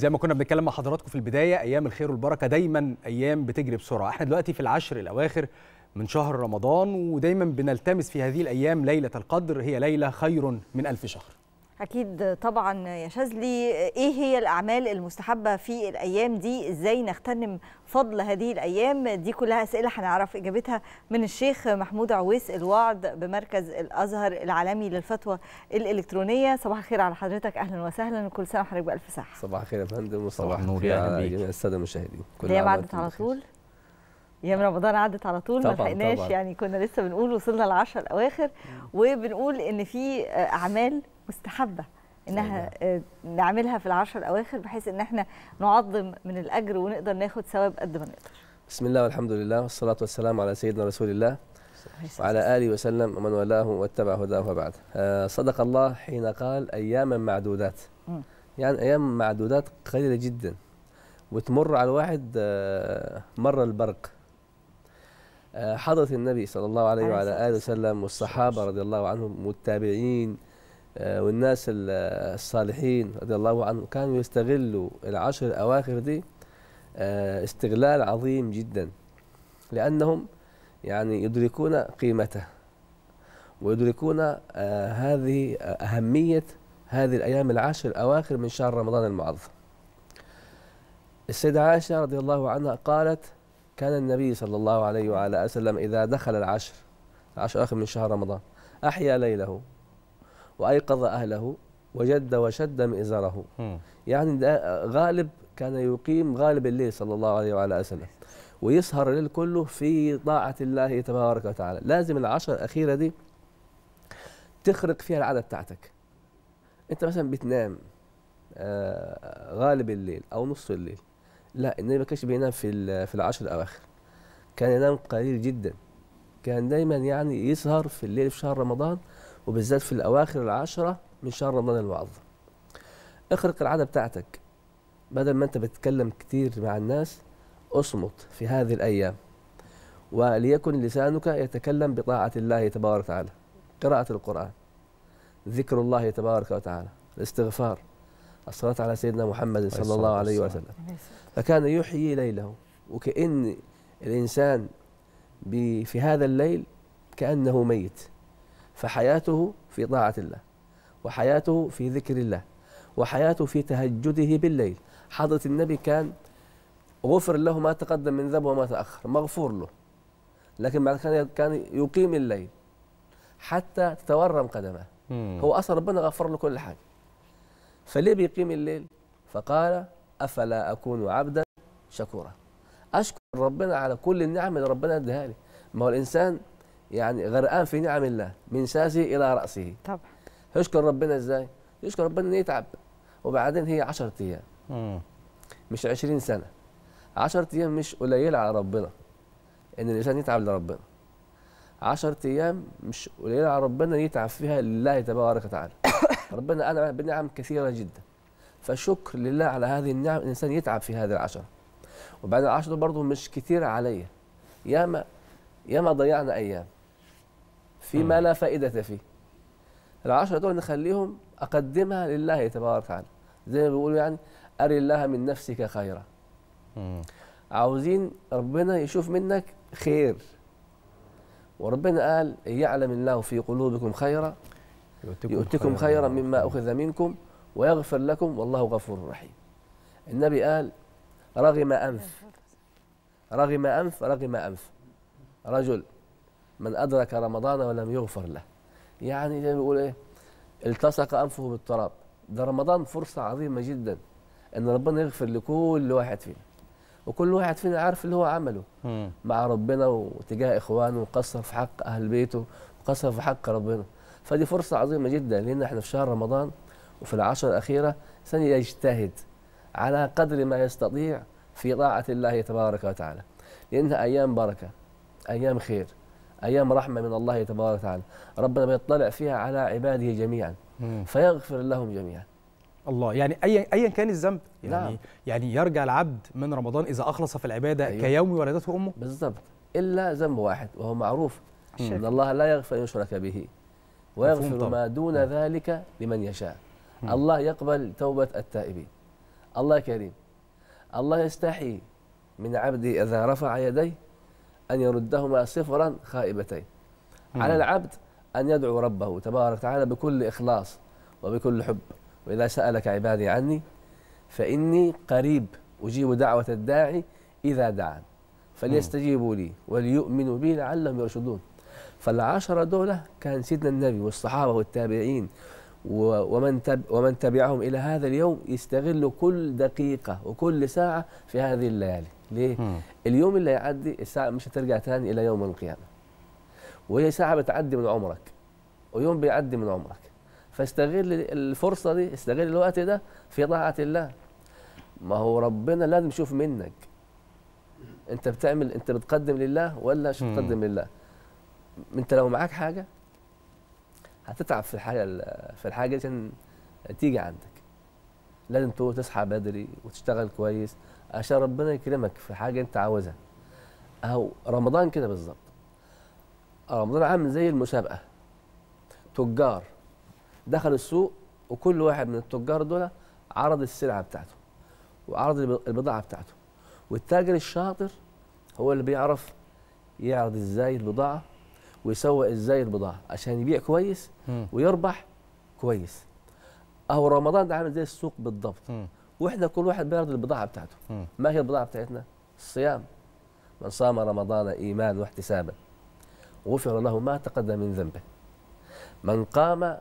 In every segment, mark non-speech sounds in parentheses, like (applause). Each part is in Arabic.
زي ما كنا بنتكلم مع حضراتكم في البدايه ايام الخير والبركه دايما ايام بتجري بسرعه احنا دلوقتي في العشر الاواخر من شهر رمضان ودايما بنلتمس في هذه الايام ليله القدر هي ليله خير من الف شهر أكيد طبعا يا شاذلي إيه هي الأعمال المستحبة في الأيام دي إزاي نغتنم فضل هذه الأيام دي كلها أسئلة هنعرف إجابتها من الشيخ محمود عويس الوعد بمركز الأزهر العالمي للفتوى الإلكترونية صباح الخير على حضرتك أهلا وسهلا وكل سنة وحضرتك بألف صحة صباح الخير يا فندم وصباح النور يا جميع السادة المشاهدين كل عدت على طول ايام رمضان عدت على طول ما لحقناش يعني كنا لسه بنقول وصلنا ل 10 الاواخر وبنقول ان في اعمال مستحبه انها أيوة. نعملها في العشر الاواخر بحيث ان احنا نعظم من الاجر ونقدر ناخد ثواب قد ما نقدر. بسم الله والحمد لله والصلاه والسلام على سيدنا رسول الله وعلى اله وسلم ومن والاه واتبع هداه وبعد. آه، صدق الله حين قال اياما معدودات. يعني ايام معدودات قليله جدا وتمر على الواحد آه، مر البرق. آه، حضرة النبي صلى الله عليه وعلى اله وسلم والصحابه رضي الله عنهم والتابعين آه، والناس الصالحين رضي الله عنهم كانوا يستغلوا العشر الأواخر دي آه، استغلال عظيم جدا لأنهم يعني يدركون قيمته ويدركون آه، هذه أهمية هذه الأيام العشر الأواخر من شهر رمضان المعظم السيدة عائشة رضي الله عنها قالت كان النبي صلى الله عليه وعلى وسلم إذا دخل العشر العشر الأواخر من شهر رمضان أحيا ليله وأيقظ أهله وجد وشد مئزره يعني ده غالب كان يقيم غالب الليل صلى الله عليه وعلى وسلم ويسهر الليل كله في طاعة الله تبارك وتعالى لازم العشر الأخيرة دي تخرق فيها العادة بتاعتك أنت مثلا بتنام آه غالب الليل أو نص الليل لا النبي ما كانش بينام في في العشر الأواخر كان ينام قليل جدا كان دايما يعني يسهر في الليل في شهر رمضان وبالذات في الأواخر العشرة من شهر رمضان المعظم اخرق العادة بتاعتك بدل ما أنت بتتكلم كتير مع الناس اصمت في هذه الأيام وليكن لسانك يتكلم بطاعة الله تبارك وتعالى قراءة القرآن ذكر الله تبارك وتعالى الاستغفار الصلاة على سيدنا محمد صلى الله عليه وسلم فكان يحيي ليله وكأن الإنسان في هذا الليل كأنه ميت فحياته في طاعة الله وحياته في ذكر الله وحياته في تهجده بالليل حضرة النبي كان غفر له ما تقدم من ذنب وما تأخر مغفور له لكن بعد كان كان يقيم الليل حتى تتورم قدمه هو أصلا ربنا غفر له كل حاجة فليه بيقيم الليل فقال أفلا أكون عبدا شكورا أشكر ربنا على كل النعم اللي ربنا اداها لي ما هو الإنسان يعني غرقان في نعم الله من ساسه الى راسه طبعا يشكر ربنا ازاي يشكر ربنا انه يتعب وبعدين هي 10 ايام مش 20 سنه 10 ايام مش قليله على ربنا ان الانسان يتعب لربنا 10 ايام مش قليله على ربنا يتعب فيها لله تبارك وتعالى (coughs) ربنا انا بنعم كثيره جدا فشكر لله على هذه النعم الانسان يتعب في هذه العشره وبعدين العشره برضه مش كثير عليا ياما ياما ضيعنا ايام فيما لا فائدة فيه العشرة دول نخليهم أقدمها لله تبارك وتعالى زي ما بيقولوا يعني أري الله من نفسك خيرا عاوزين ربنا يشوف منك خير وربنا قال يعلم الله في قلوبكم خيرا يؤتكم, يؤتكم خيرا مما أخذ منكم ويغفر لكم والله غفور رحيم النبي قال رغم أنف رغم أنف رغم أنف رجل من أدرك رمضان ولم يغفر له يعني زي ما بيقول إيه التصق أنفه بالتراب ده رمضان فرصة عظيمة جدا إن ربنا يغفر لكل واحد فينا وكل واحد فينا عارف اللي هو عمله مع ربنا وتجاه إخوانه وقصر في حق أهل بيته وقصر في حق ربنا فدي فرصة عظيمة جدا لأن إحنا في شهر رمضان وفي العشر الأخيرة سن يجتهد على قدر ما يستطيع في طاعة الله تبارك وتعالى لأنها أيام بركة أيام خير أيام رحمة من الله تبارك وتعالى ربنا بيطلع فيها على عباده جميعا فيغفر لهم جميعا الله يعني ايا ايا كان الذنب يعني نعم. يعني يرجع العبد من رمضان اذا اخلص في العباده أيوه. كيوم ولدته امه بالضبط الا ذنب واحد وهو معروف ان الله لا يغفر ان يشرك به ويغفر ما دون مم. نعم. ذلك لمن يشاء مم. الله يقبل توبه التائبين الله كريم الله يستحي من عبده اذا رفع يديه أن يردهما صفرا خائبتين مم. على العبد أن يدعو ربه تبارك وتعالى بكل إخلاص وبكل حب وإذا سألك عبادي عني فإني قريب أجيب دعوة الداعي إذا دعان فليستجيبوا لي وليؤمنوا بي لعلهم يرشدون فالعشرة دولة كان سيدنا النبي والصحابة والتابعين ومن تب ومن تبعهم الى هذا اليوم يستغلوا كل دقيقه وكل ساعه في هذه الليالي ليه مم. اليوم اللي يعدي الساعه مش هترجع تاني الى يوم القيامه وهي ساعه بتعدي من عمرك ويوم بيعدي من عمرك فاستغل الفرصه دي استغل الوقت ده في طاعه الله ما هو ربنا لازم يشوف منك انت بتعمل انت بتقدم لله ولا مش بتقدم لله انت لو معاك حاجه هتتعب في الحاجه في الحاجه عشان تيجي عندك لازم تقوم تصحى بدري وتشتغل كويس عشان ربنا يكرمك في حاجه انت عاوزها اهو رمضان كده بالظبط رمضان عامل زي المسابقه تجار دخلوا السوق وكل واحد من التجار دول عرض السلعه بتاعته وعرض البضاعه بتاعته والتاجر الشاطر هو اللي بيعرف يعرض ازاي البضاعه ويسوق ازاي البضاعه عشان يبيع كويس ويربح كويس اهو رمضان ده عامل زي السوق بالضبط واحنا كل واحد بيعرض البضاعه بتاعته ما هي البضاعه بتاعتنا الصيام من صام رمضان ايمانا واحتسابا غفر له ما تقدم من ذنبه من قام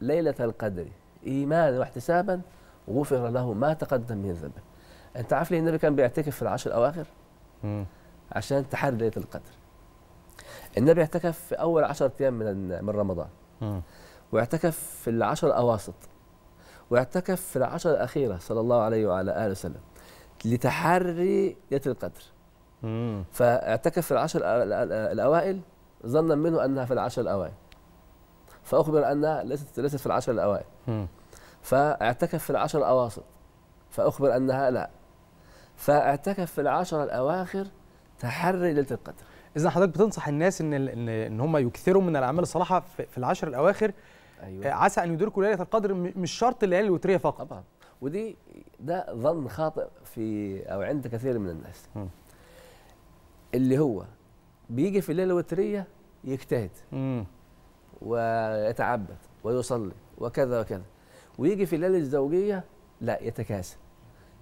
ليله القدر ايمانا واحتسابا غفر له ما تقدم من ذنبه انت عارف ليه النبي كان بيعتكف في العشر الاواخر عشان تحرر ليله القدر النبي اعتكف في اول 10 ايام من من رمضان واعتكف في العشر الاواسط واعتكف في العشر الاخيره صلى الله عليه وعلى اله وسلم لتحري ليله القدر فاعتكف في العشر الاوائل ظنا منه انها في العشر الاوائل فاخبر انها ليست ليست في العشر الاوائل فاعتكف في العشر الاواسط فاخبر انها لا فاعتكف في العشر الاواخر تحري ليله القدر اذا حضرتك بتنصح الناس ان ان, إن هم يكثروا من الاعمال الصالحه في العشر الاواخر أيوة. آه، عسى ان يدركوا ليله القدر مش شرط الليالي الوتريه فقط طبعا ودي ده ظن خاطئ في او عند كثير من الناس م. اللي هو بيجي في الليله الوتريه يجتهد م. ويتعبد ويصلي وكذا وكذا ويجي في الليله الزوجيه لا يتكاسل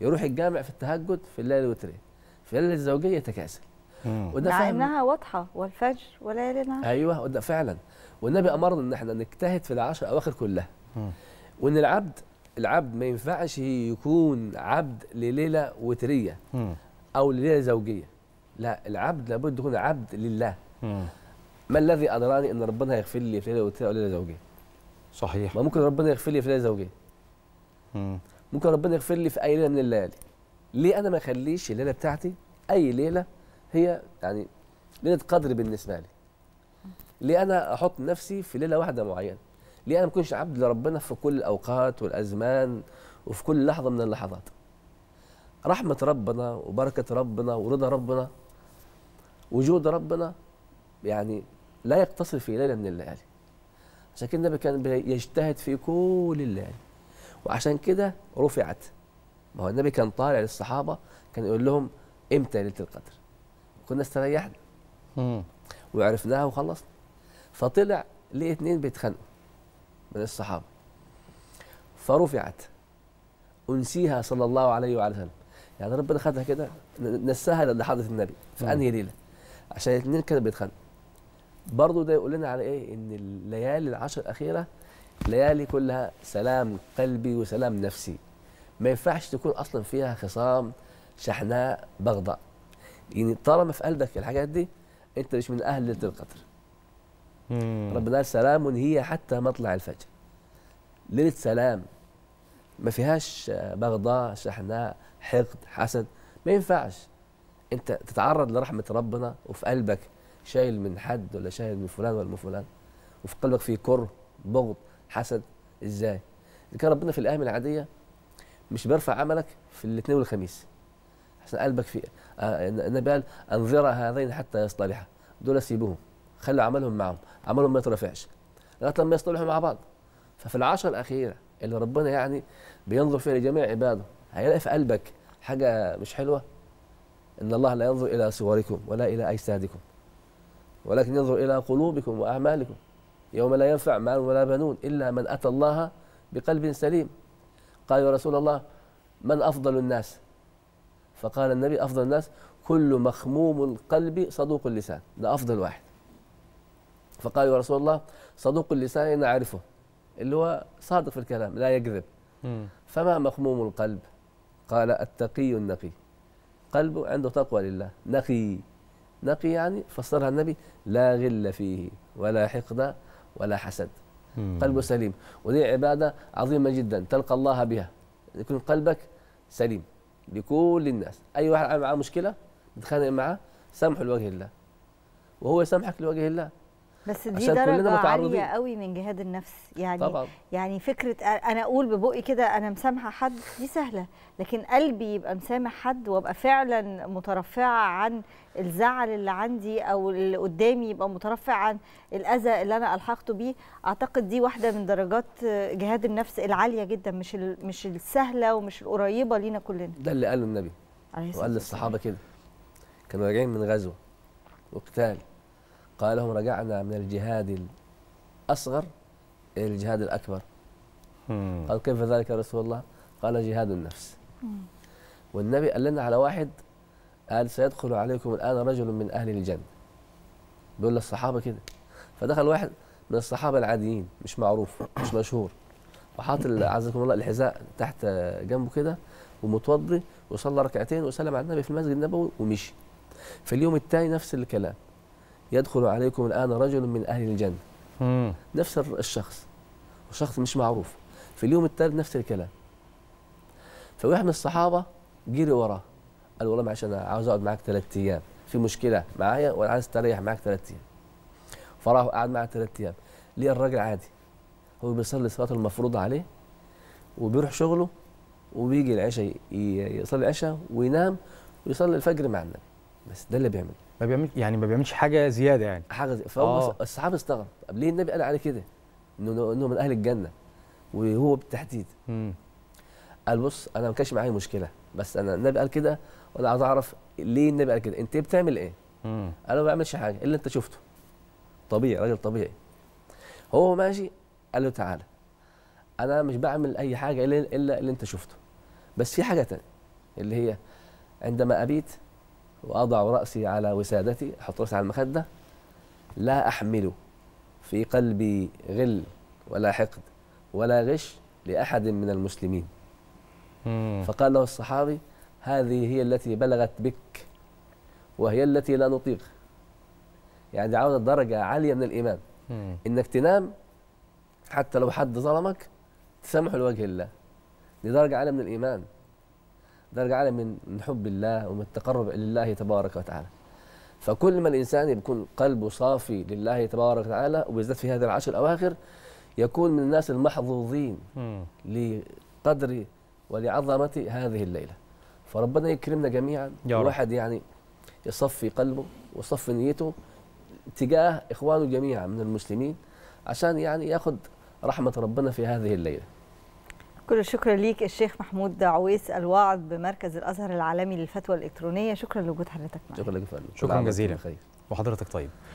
يروح الجامع في التهجد في الليله الوتريه في الليله الزوجيه يتكاسل وده مع انها واضحه والفجر وليالي نعم ايوه وده فعلا والنبي امرنا ان احنا نجتهد في العشر الاواخر كلها وان العبد العبد ما ينفعش يكون عبد لليله وتريه او لليله زوجيه لا العبد لابد يكون عبد لله ما الذي ادراني ان ربنا هيغفر لي في ليله وتريه او ليله زوجيه صحيح ما ممكن ربنا يغفر لي في ليله زوجيه ممكن ربنا يغفر لي في اي ليله من الليالي ليه انا ما اخليش الليله بتاعتي اي ليله هي يعني ليله قدر بالنسبه لي ليه انا احط نفسي في ليله واحده معينه ليه انا ما اكونش عبد لربنا في كل الاوقات والازمان وفي كل لحظه من اللحظات رحمه ربنا وبركه ربنا ورضا ربنا وجود ربنا يعني لا يقتصر في ليله من الليالي عشان كده النبي كان بيجتهد في كل الليالي وعشان كده رفعت ما هو النبي كان طالع للصحابه كان يقول لهم امتى ليله القدر كنا استريحنا وعرفناها وخلصنا فطلع ليه اثنين بيتخانقوا من الصحابه فرفعت انسيها صلى الله عليه وعلى وسلم يعني ربنا خدها كده نساها لحضره النبي في انهي ليله عشان الاثنين كانوا بيتخانقوا برضه ده يقول لنا على ايه ان الليالي العشر الاخيره ليالي كلها سلام قلبي وسلام نفسي ما ينفعش تكون اصلا فيها خصام شحناء بغضاء يعني طالما في قلبك الحاجات دي انت مش من اهل ليله القدر ربنا قال سلام هي حتى مطلع الفجر ليله سلام ما فيهاش بغضاء شحناء حقد حسد ما ينفعش انت تتعرض لرحمه ربنا وفي قلبك شايل من حد ولا شايل من فلان ولا من فلان وفي قلبك في كره بغض حسد ازاي؟ كان ربنا في الايام العاديه مش بيرفع عملك في الاثنين والخميس احسن قلبك في آه، النبي قال انظر هذين حتى يصطلحا دول سيبوهم خلوا عملهم معهم عملهم ما يترفعش لغايه لما يصطلحوا مع بعض ففي العشر الاخيره اللي ربنا يعني بينظر فيها لجميع عباده هيلاقي في قلبك حاجه مش حلوه ان الله لا ينظر الى صوركم ولا الى اجسادكم ولكن ينظر الى قلوبكم واعمالكم يوم لا ينفع مال ولا بنون الا من اتى الله بقلب سليم قال يا رسول الله من افضل الناس فقال النبي افضل الناس كل مخموم القلب صدوق اللسان ده افضل واحد فقال يا رسول الله صدوق اللسان انا اعرفه اللي هو صادق في الكلام لا يكذب فما مخموم القلب قال التقي النقي قلبه عنده تقوى لله نقي نقي يعني فسرها النبي لا غل فيه ولا حقد ولا حسد قلبه سليم ودي عباده عظيمه جدا تلقى الله بها يكون قلبك سليم لكل الناس اي واحد عامل معاه مشكله بتخانق معاه سامحه لوجه الله وهو يسامحك لوجه الله بس دي درجه عاليه قوي من جهاد النفس يعني طبعا. يعني فكره انا اقول ببقي كده انا مسامحه حد دي سهله لكن قلبي يبقى مسامح حد وابقى فعلا مترفعه عن الزعل اللي عندي او اللي قدامي يبقى مترفع عن الاذى اللي انا الحقته بيه اعتقد دي واحده من درجات جهاد النفس العاليه جدا مش مش السهله ومش القريبه لينا كلنا ده اللي قاله النبي وقال للصحابه كده كانوا راجعين من غزوه وقتال قال لهم رجعنا من الجهاد الأصغر إلى الجهاد الأكبر قال كيف ذلك يا رسول الله قال جهاد النفس والنبي قال لنا على واحد قال سيدخل عليكم الآن رجل من أهل الجنة بيقول للصحابة كده فدخل واحد من الصحابة العاديين مش معروف مش مشهور وحاط عزكم الله الحذاء تحت جنبه كده ومتوضي وصلى ركعتين وسلم على النبي في المسجد النبوي ومشي في اليوم الثاني نفس الكلام يدخل عليكم الآن رجل من أهل الجنة نفس الشخص وشخص مش معروف في اليوم الثالث نفس الكلام فواحد من الصحابة جري وراه قال والله معلش أنا عاوز أقعد معاك ثلاث أيام في مشكلة معايا وأنا عايز أستريح معاك ثلاث أيام فراح قعد معاه ثلاث أيام ليه الراجل عادي هو بيصلي الصلاه المفروضة عليه وبيروح شغله وبيجي العشاء يصلي العشاء وينام ويصلي الفجر مع النبي بس ده اللي بيعمله ما بيعملش يعني ما بيعملش حاجه زياده يعني حاجه زي... فهو آه. الصحابه استغرب طب ليه النبي قال عليه كده انه انه من اهل الجنه وهو بالتحديد قال بص انا ما كانش معايا مشكله بس انا النبي قال كده وانا عايز اعرف ليه النبي قال كده انت بتعمل ايه قال ما بعملش حاجه اللي انت شفته طبيعي راجل طبيعي هو ماشي قال له تعالى انا مش بعمل اي حاجه الا الا اللي انت شفته بس في حاجه تانية اللي هي عندما ابيت وأضع رأسي على وسادتي أحط رأسي على المخدة لا أحمل في قلبي غل ولا حقد ولا غش لأحد من المسلمين فقال له الصحابي هذه هي التي بلغت بك وهي التي لا نطيق يعني عاوز درجة عالية من الإيمان إنك تنام حتى لو حد ظلمك تسامح لوجه الله دي درجة عالية من الإيمان درجة عالية من حب الله ومن التقرب إلى الله تبارك وتعالى فكل ما الإنسان يكون قلبه صافي لله تبارك وتعالى وبالذات في هذه العشر الأواخر يكون من الناس المحظوظين لقدر ولعظمة هذه الليلة فربنا يكرمنا جميعا يا الواحد يعني يصفي قلبه ويصفي نيته تجاه إخوانه جميعا من المسلمين عشان يعني يأخذ رحمة ربنا في هذه الليلة كل الشكر ليك الشيخ محمود عويس الواعظ بمركز الازهر العالمي للفتوى الالكترونيه شكرا لوجود حضرتك معنا شكرا لك شكرا جزيلا وحضرتك طيب